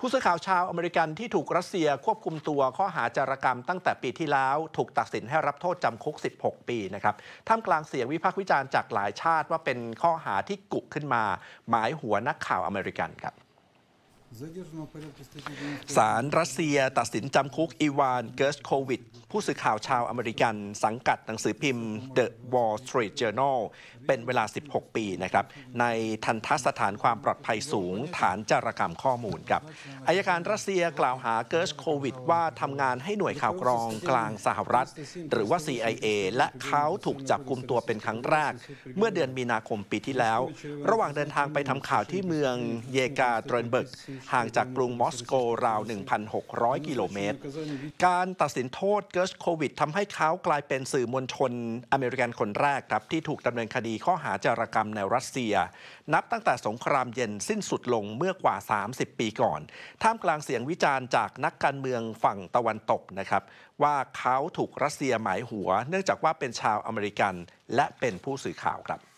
ผู้สื่อข่าวชาวอเมริกันที่ถูกรัสเซียควบคุมตัวข้อหาจารกรรมตั้งแต่ปีที่แล้วถูกตัดสินให้รับโทษจำคุก 16 ปีนะครับท่ามกลางเสียงวิพากษ์วิจารณ์จากหลายชาติว่าเป็นข้อหาที่กุขึ้นมา หมายหัวนักข่าวอเมริกันครับศาลรัสเซียตัดสินจำคุกอีวานเกิร์สโควิด ผู้สื่อข่าวชาวอเมริกันสังกัดหนังสือพิมพ์ The Wall Street Journal เป็นเวลา 16 ปีนะครับในทันทสถานความปลอดภัยสูงฐานจารกรรมข้อมูลครับอายการรัสเซียกล่าวหาเกิร์สโควิด ว่าทำงานให้หน่วยข่าวกรองกลางสหรัฐ หรือว่า CIA และเขาถูกจับกุมตัวเป็นครั้งแรก เมื่อเดือนมีนาคมปีที่แล้ว ระหว่างเดินทางไปทำข่าวที่เมืองเยกาเรนเบิร์กห่างจากกรุงมอสโกราว 1,600กิโลเมตร การตัดสินโทษเกิร์สโควิดทำให้เขากลายเป็นสื่อมวลชนอเมริกันคนแรกครับที่ถูกดำเนินคดีข้อหาจารกรรมในรัสเซีย นับตั้งแต่สงครามเย็นสิ้นสุดลงเมื่อกว่า 30 ปีก่อนท่ามกลางเสียงวิจารณ์จากนักการเมืองฝั่งตะวันตกนะครับว่าเขาถูกรัสเซียหมายหัวเนื่องจากว่าเป็นชาวอเมริกันและเป็นผู้สื่อข่าวครับ